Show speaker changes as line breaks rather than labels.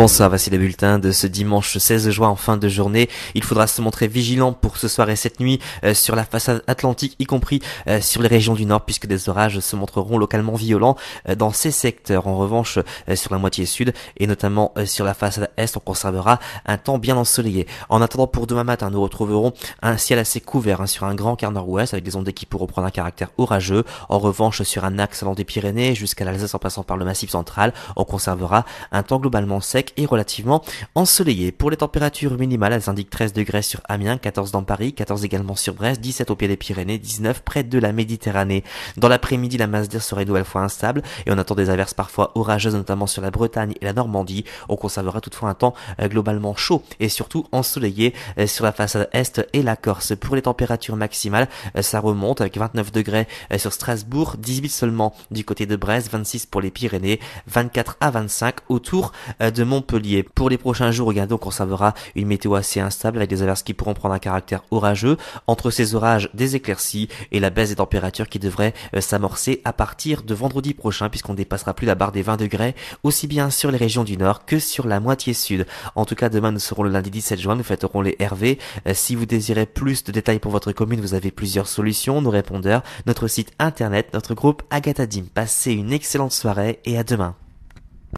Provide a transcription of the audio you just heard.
Bonsoir, voici les bulletins de ce dimanche 16 juin en fin de journée. Il faudra se montrer vigilant pour ce soir et cette nuit euh, sur la façade atlantique, y compris euh, sur les régions du nord, puisque des orages se montreront localement violents euh, dans ces secteurs. En revanche, sur la moitié sud et notamment sur la façade est, on conservera un temps bien ensoleillé. En attendant, pour demain matin, nous retrouverons un ciel assez couvert hein, sur un grand quart nord-ouest avec des ondes qui pourront prendre un caractère orageux. En revanche, sur un axe allant des Pyrénées jusqu'à l'Alsace en passant par le Massif central, on conservera un temps globalement sec et relativement ensoleillé. Pour les températures minimales, elles indiquent 13 degrés sur Amiens, 14 dans Paris, 14 également sur Brest, 17 au pied des Pyrénées, 19 près de la Méditerranée. Dans l'après-midi, la masse d'air sera une nouvelle fois instable et on attend des averses parfois orageuses, notamment sur la Bretagne et la Normandie. On conservera toutefois un temps euh, globalement chaud et surtout ensoleillé euh, sur la façade est et la Corse. Pour les températures maximales, euh, ça remonte avec 29 degrés sur Strasbourg, 18 seulement du côté de Brest, 26 pour les Pyrénées, 24 à 25 autour de Mont Montpellier. Pour les prochains jours, regardez, eh on conservera une météo assez instable avec des averses qui pourront prendre un caractère orageux entre ces orages des éclaircies et la baisse des températures qui devrait euh, s'amorcer à partir de vendredi prochain puisqu'on dépassera plus la barre des 20 degrés aussi bien sur les régions du nord que sur la moitié sud. En tout cas, demain nous serons le lundi 17 juin, nous fêterons les RV. Euh, si vous désirez plus de détails pour votre commune, vous avez plusieurs solutions, nos répondeurs, notre site internet, notre groupe Agatadim. Passez une excellente soirée et à demain.